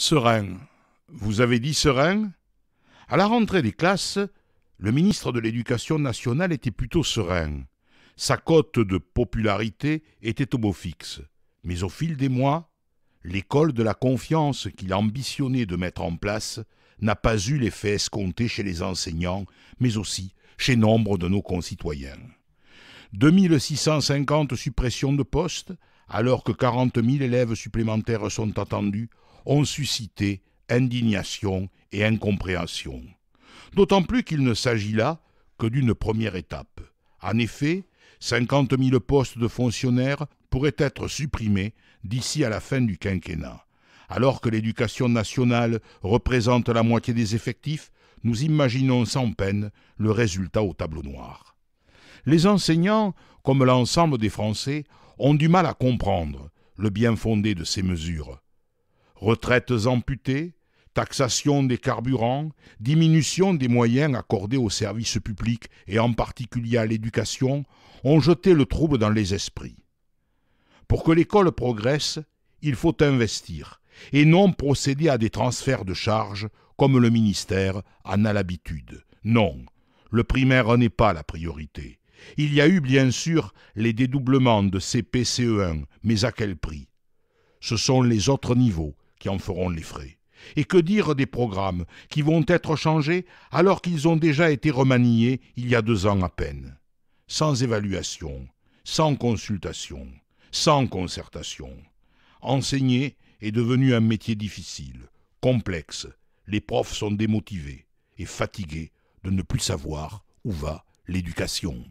Serein. Vous avez dit serein À la rentrée des classes, le ministre de l'Éducation nationale était plutôt serein. Sa cote de popularité était au beau fixe. Mais au fil des mois, l'école de la confiance qu'il ambitionnait de mettre en place n'a pas eu l'effet escompté chez les enseignants, mais aussi chez nombre de nos concitoyens. 2650 suppressions de postes, alors que 40 000 élèves supplémentaires sont attendus, ont suscité indignation et incompréhension. D'autant plus qu'il ne s'agit là que d'une première étape. En effet, 50 000 postes de fonctionnaires pourraient être supprimés d'ici à la fin du quinquennat. Alors que l'éducation nationale représente la moitié des effectifs, nous imaginons sans peine le résultat au tableau noir. Les enseignants, comme l'ensemble des Français, ont du mal à comprendre le bien fondé de ces mesures. Retraites amputées, taxation des carburants, diminution des moyens accordés aux services publics et en particulier à l'éducation ont jeté le trouble dans les esprits. Pour que l'école progresse, il faut investir et non procéder à des transferts de charges comme le ministère en a l'habitude. Non, le primaire n'est pas la priorité. Il y a eu bien sûr les dédoublements de CPCE1, mais à quel prix Ce sont les autres niveaux qui en feront les frais. Et que dire des programmes qui vont être changés alors qu'ils ont déjà été remaniés il y a deux ans à peine Sans évaluation, sans consultation, sans concertation. Enseigner est devenu un métier difficile, complexe. Les profs sont démotivés et fatigués de ne plus savoir où va l'éducation.